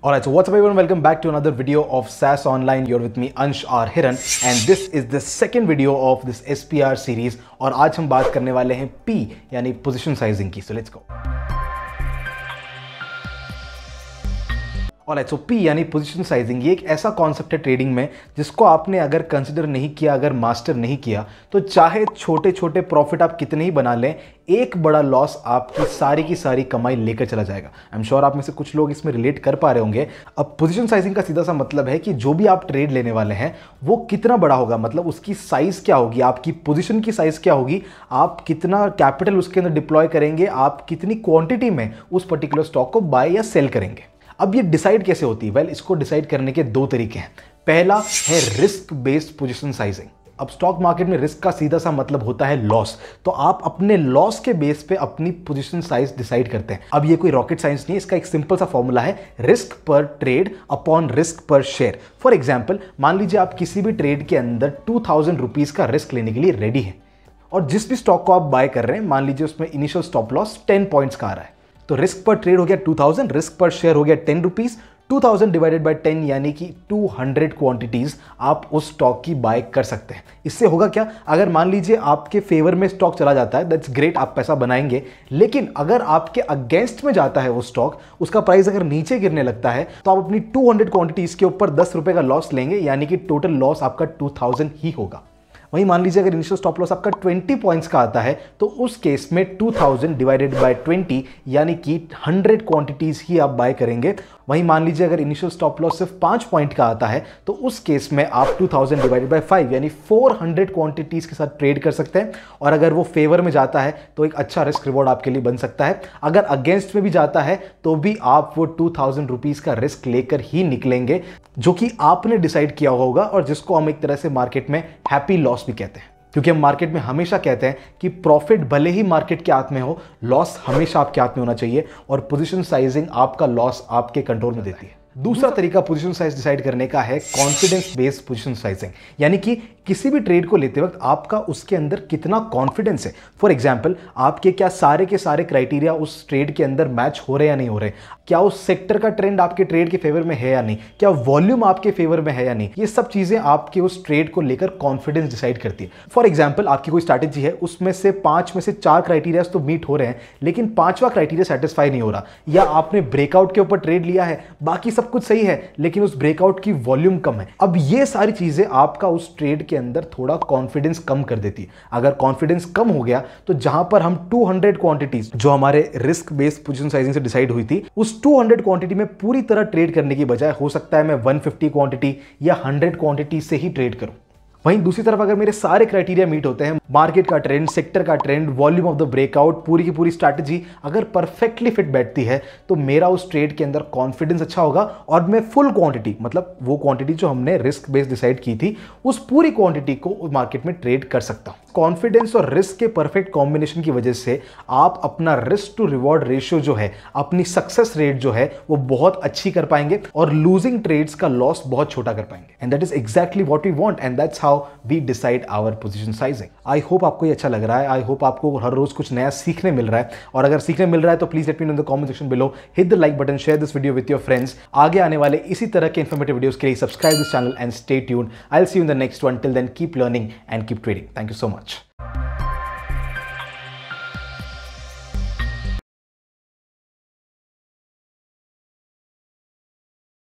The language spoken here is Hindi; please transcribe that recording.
Alright, so what's up everyone, welcome back to another video of SaaS Online. You're with me Ansh R. Hiran. And this is the second video of this SPR series. And today we're going to talk about P, हैं position sizing. पोजिशन साइजिंग की सो और एच यानी पोजिशन साइजिंग ये एक ऐसा कॉन्सेप्ट है ट्रेडिंग में जिसको आपने अगर कंसिडर नहीं किया अगर मास्टर नहीं किया तो चाहे छोटे छोटे प्रॉफिट आप कितने ही बना लें एक बड़ा लॉस आपकी सारी की सारी कमाई लेकर चला जाएगा आई एम श्योर आप में से कुछ लोग इसमें रिलेट कर पा रहे होंगे अब पोजिशन साइजिंग का सीधा सा मतलब है कि जो भी आप ट्रेड लेने वाले हैं वो कितना बड़ा होगा मतलब उसकी साइज़ क्या होगी आपकी पोजिशन की साइज़ क्या होगी आप कितना कैपिटल उसके अंदर डिप्लॉय करेंगे आप कितनी क्वांटिटी में उस पर्टिकुलर स्टॉक को बाय या सेल करेंगे अब ये डिसाइड कैसे होती है वेल इसको डिसाइड करने के दो तरीके हैं पहला है रिस्क बेस्ड पोजिशन साइजिंग अब स्टॉक मार्केट में रिस्क का सीधा सा मतलब होता है लॉस तो आप अपने लॉस के बेस पे अपनी पोजीशन साइज डिसाइड करते हैं अब ये कोई रॉकेट साइंस नहीं इसका एक सिंपल सा फॉर्मूला है रिस्क पर ट्रेड अपॉन रिस्क पर शेयर फॉर एग्जाम्पल मान लीजिए आप किसी भी ट्रेड के अंदर टू थाउजेंड रुपीज का रिस्क लेने के लिए रेडी है और जिस भी स्टॉक को आप बाय कर रहे हैं मान लीजिए उसमें initial stop loss ten points का आ रहा है तो रिस्क पर ट्रेड हो गया 2000 रिस्क पर शेयर हो गया टेन रुपीज़ 2000 डिवाइडेड बाय 10 यानी कि 200 क्वांटिटीज आप उस स्टॉक की बाय कर सकते हैं इससे होगा क्या अगर मान लीजिए आपके फेवर में स्टॉक चला जाता है दैट्स ग्रेट आप पैसा बनाएंगे लेकिन अगर आपके अगेंस्ट में जाता है वो स्टॉक उसका प्राइस अगर नीचे गिरने लगता है तो आप अपनी 200 क्वांटिटीज के ऊपर दस रुपये का लॉस लेंगे यानी कि टोटल लॉस आपका थाउजेंड ही होगा वहीं मान लीजिए अगर इनिशियल स्टॉप लॉस आपका 20 पॉइंट्स का आता है तो उस केस में 2000 डिवाइडेड बाय 20 यानी कि 100 क्वांटिटीज ही आप बाय करेंगे वहीं मान लीजिए अगर इनिशियल स्टॉप लॉस सिर्फ पांच पॉइंट का आता है तो उस केस में आप 2000 डिवाइडेड बाय 5 यानी 400 क्वांटिटीज के साथ ट्रेड कर सकते हैं और अगर वो फेवर में जाता है तो एक अच्छा रिस्क रिवॉर्ड आपके लिए बन सकता है अगर अगेंस्ट में भी जाता है तो भी आप वो टू थाउजेंड रुपीज़ का रिस्क लेकर ही निकलेंगे जो कि आपने डिसाइड किया होगा और जिसको हम एक तरह से मार्केट में हैप्पी लॉस लॉस भी कहते हैं क्योंकि हम मार्केट में हमेशा कहते हैं कि प्रॉफिट भले ही मार्केट के हाथ में हो लॉस हमेशा आपके हाथ में होना चाहिए और पोजिशन साइजिंग आपका लॉस आपके कंट्रोल में देती है दूसरा तरीका पोजीशन साइज डिसाइड करने का है कॉन्फिडेंस बेस्ड पोजीशन साइजिंग यानी कि किसी भी ट्रेड को लेते वक्त आपका उसके अंदर कितना कॉन्फिडेंस है फॉर एग्जाम्पल आपके क्या सारे के सारे क्राइटेरिया उस ट्रेड के अंदर मैच हो रहे या नहीं हो रहे क्या उस सेक्टर का ट्रेंड आपके ट्रेड के फेवर में है या नहीं क्या वॉल्यूम आपके फेवर में है या नहीं ये सब चीजें आपके उस ट्रेड को लेकर कॉन्फिडेंस डिसाइड करती है फॉर एग्जाम्पल आपकी कोई स्ट्रैटेजी है उसमें से पांच में से चार क्राइटेरिया तो मीट हो रहे हैं लेकिन पांचवा क्राइटेरिया सेटिस्फाई नहीं हो रहा या आपने ब्रेकआउट के ऊपर ट्रेड लिया है बाकी सब सब कुछ सही है लेकिन उस ब्रेकआउट की वॉल्यूम कम है अब ये सारी चीजें आपका उस ट्रेड के अंदर थोड़ा कॉन्फिडेंस कम कर देती है अगर कॉन्फिडेंस कम हो गया तो जहां पर हम 200 क्वांटिटीज जो हमारे रिस्क बेस्ड पोजिशन साइजिंग से डिसाइड हुई थी उस 200 क्वांटिटी में पूरी तरह ट्रेड करने की बजाय हो सकता है मैं 150 क्वांटिटी या 100 क्वांटिटी से ही ट्रेड करूं वहीं दूसरी तरफ अगर मेरे सारे क्राइटेरिया मीट होते हैं मार्केट का ट्रेंड सेक्टर का trend volume of the breakout पूरी की पूरी स्ट्रैटेजी अगर परफेक्टली फिट बैठती है तो मेरा उस ट्रेड के अंदर कॉन्फिडेंस अच्छा होगा और मैं फुल क्वांटिटी मतलब वो क्वांटिटी जो हमने रिस्क बेस्ड डिसाइड की थी उस पूरी क्वांटिटी को मार्केट में ट्रेड कर सकता हूँ कॉन्फिडेंस और रिस्क के परफेक्ट कॉम्बिनेशन की वजह से आप अपना रिस्क टू रिवॉर्ड रेशियो जो है अपनी सक्सेस रेट जो है वो बहुत अच्छी कर पाएंगे और लूजिंग ट्रेड्स का लॉस बहुत छोटा कर पाएंगे and that is exactly what we want and that's how we decide our position sizing I hope आपको ये अच्छा लग रहा है आई होप आपको हर रोज कुछ नया सीखने मिल रहा है और अगर सीखने मिल रहा है तो please let me in the comment section below hit the like button share this video with your friends आगे आने वाले इसी तरह के इन्फॉर्मेटिव वीडियोस के लिए subscribe this channel and stay tune I see you in the next one till then keep learning and keep trading thank you so much much.